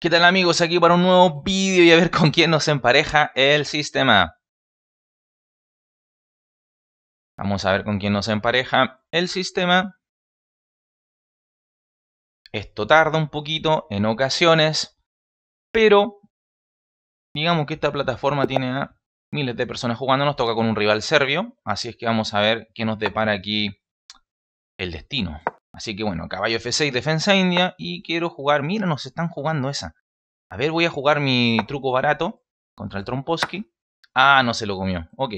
¿Qué tal amigos? Aquí para un nuevo vídeo y a ver con quién nos empareja el sistema. Vamos a ver con quién nos empareja el sistema. Esto tarda un poquito en ocasiones, pero digamos que esta plataforma tiene a miles de personas jugando, nos toca con un rival serbio, así es que vamos a ver qué nos depara aquí el destino. Así que bueno, caballo F6, defensa india. Y quiero jugar. Mira, nos están jugando esa. A ver, voy a jugar mi truco barato contra el Tromposki. Ah, no se lo comió. Ok.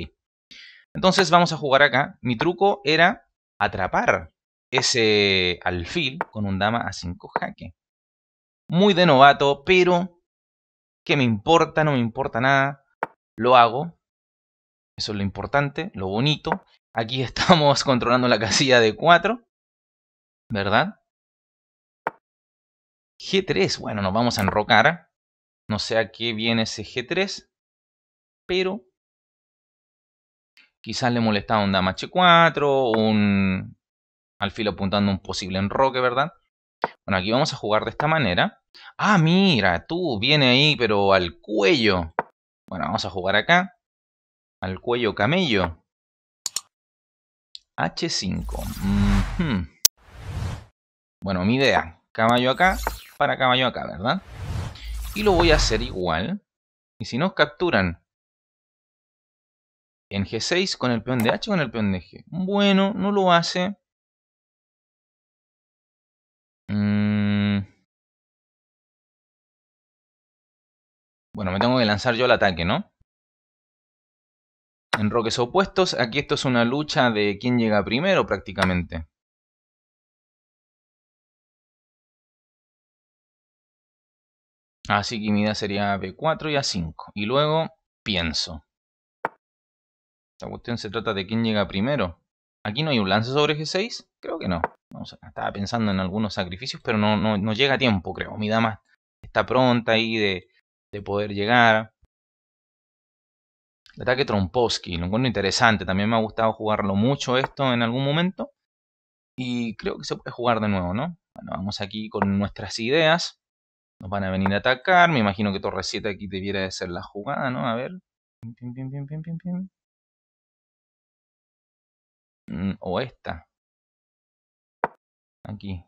Entonces vamos a jugar acá. Mi truco era atrapar ese alfil con un dama a 5 jaque. Muy de novato, pero ¿qué me importa? No me importa nada. Lo hago. Eso es lo importante, lo bonito. Aquí estamos controlando la casilla de 4. ¿verdad? G3, bueno, nos vamos a enrocar. No sé a qué viene ese G3, pero quizás le molestaba un dama H4, un alfil apuntando un posible enroque, ¿verdad? Bueno, aquí vamos a jugar de esta manera. Ah, mira, tú, viene ahí, pero al cuello. Bueno, vamos a jugar acá. Al cuello camello. H5. Bueno, mi idea, caballo acá para caballo acá, ¿verdad? Y lo voy a hacer igual. Y si nos capturan en G6 con el peón de H o con el peón de G. Bueno, no lo hace. Mm. Bueno, me tengo que lanzar yo al ataque, ¿no? En roques opuestos, aquí esto es una lucha de quién llega primero prácticamente. Así que mi idea sería B4 y A5. Y luego pienso. Esta cuestión se trata de quién llega primero. ¿Aquí no hay un lance sobre G6? Creo que no. estaba pensando en algunos sacrificios, pero no, no, llega a tiempo, creo. Mi dama está pronta ahí de, de poder llegar. El ataque Tromposki, lo encuentro interesante. También me ha gustado jugarlo mucho esto en algún momento. Y creo que se puede jugar de nuevo, ¿no? Bueno, vamos aquí con nuestras ideas. Nos van a venir a atacar. Me imagino que torre 7 aquí debiera de ser la jugada, ¿no? A ver. Mm, o esta. Aquí.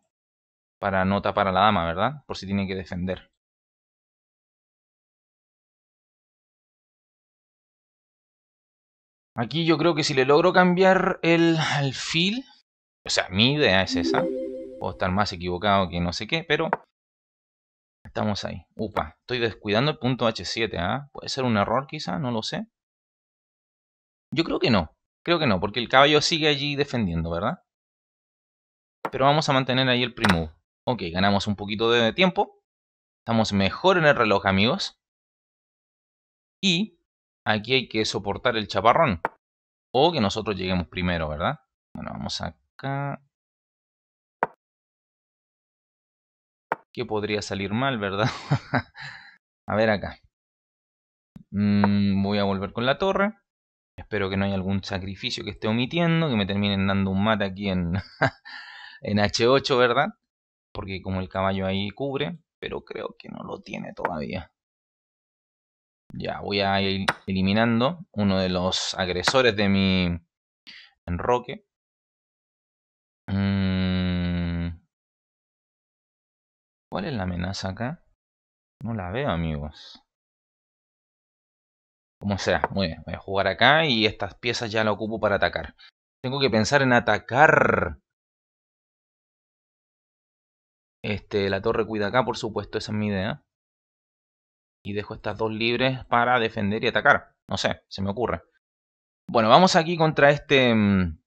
Para no tapar a la dama, ¿verdad? Por si tiene que defender. Aquí yo creo que si le logro cambiar el alfil... O sea, mi idea es esa. Puedo estar más equivocado que no sé qué, pero Estamos ahí. Upa, estoy descuidando el punto H7, ¿ah? Puede ser un error quizá, no lo sé. Yo creo que no, creo que no, porque el caballo sigue allí defendiendo, ¿verdad? Pero vamos a mantener ahí el primo. Ok, ganamos un poquito de tiempo. Estamos mejor en el reloj, amigos. Y aquí hay que soportar el chaparrón. O que nosotros lleguemos primero, ¿verdad? Bueno, vamos acá. Que podría salir mal, verdad? a ver acá. Mm, voy a volver con la torre. Espero que no haya algún sacrificio que esté omitiendo, que me terminen dando un mate aquí en, en H8, ¿verdad? Porque como el caballo ahí cubre, pero creo que no lo tiene todavía. Ya, voy a ir eliminando uno de los agresores de mi enroque. Mmm. ¿Cuál es la amenaza acá? No la veo, amigos. Como sea, muy bien. Voy a jugar acá y estas piezas ya la ocupo para atacar. Tengo que pensar en atacar. Este, la torre cuida acá, por supuesto, esa es mi idea. Y dejo estas dos libres para defender y atacar. No sé, se me ocurre. Bueno, vamos aquí contra este... Mm,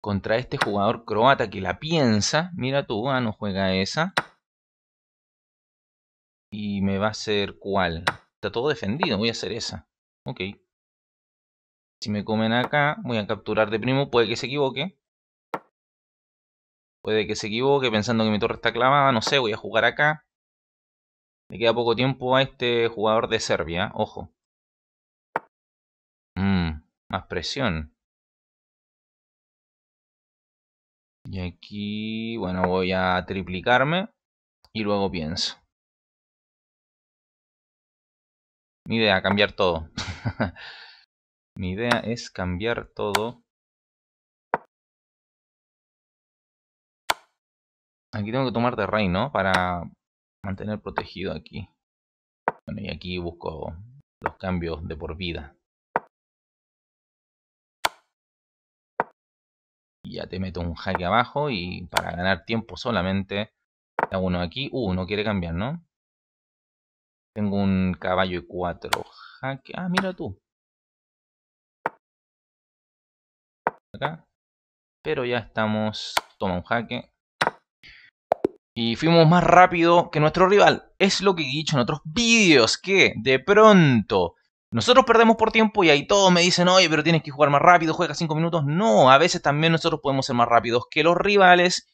contra este jugador croata que la piensa. Mira tú, ah, no juega esa. Y me va a hacer cuál. Está todo defendido, voy a hacer esa. Ok. Si me comen acá, voy a capturar de primo, puede que se equivoque. Puede que se equivoque pensando que mi torre está clavada, no sé, voy a jugar acá. Me queda poco tiempo a este jugador de Serbia, ojo. Mm, más presión. Y aquí, bueno, voy a triplicarme y luego pienso. Mi idea, cambiar todo. Mi idea es cambiar todo. Aquí tengo que tomar de rey, ¿no? Para mantener protegido aquí. Bueno, y aquí busco los cambios de por vida. ya te meto un jaque abajo y para ganar tiempo solamente hago uno aquí. Uh, no quiere cambiar, ¿no? Tengo un caballo y cuatro jaque. Ah, mira tú. Acá. Pero ya estamos. Toma un jaque. Y fuimos más rápido que nuestro rival. Es lo que he dicho en otros vídeos, que de pronto nosotros perdemos por tiempo y ahí todos me dicen, oye, pero tienes que jugar más rápido, juega 5 minutos. No, a veces también nosotros podemos ser más rápidos que los rivales.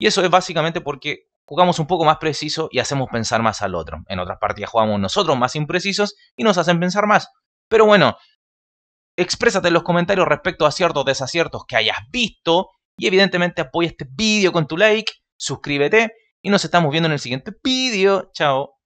Y eso es básicamente porque jugamos un poco más preciso y hacemos pensar más al otro. En otras partidas jugamos nosotros más imprecisos y nos hacen pensar más. Pero bueno, exprésate en los comentarios respecto a ciertos desaciertos que hayas visto. Y evidentemente apoya este vídeo con tu like, suscríbete y nos estamos viendo en el siguiente vídeo. Chao.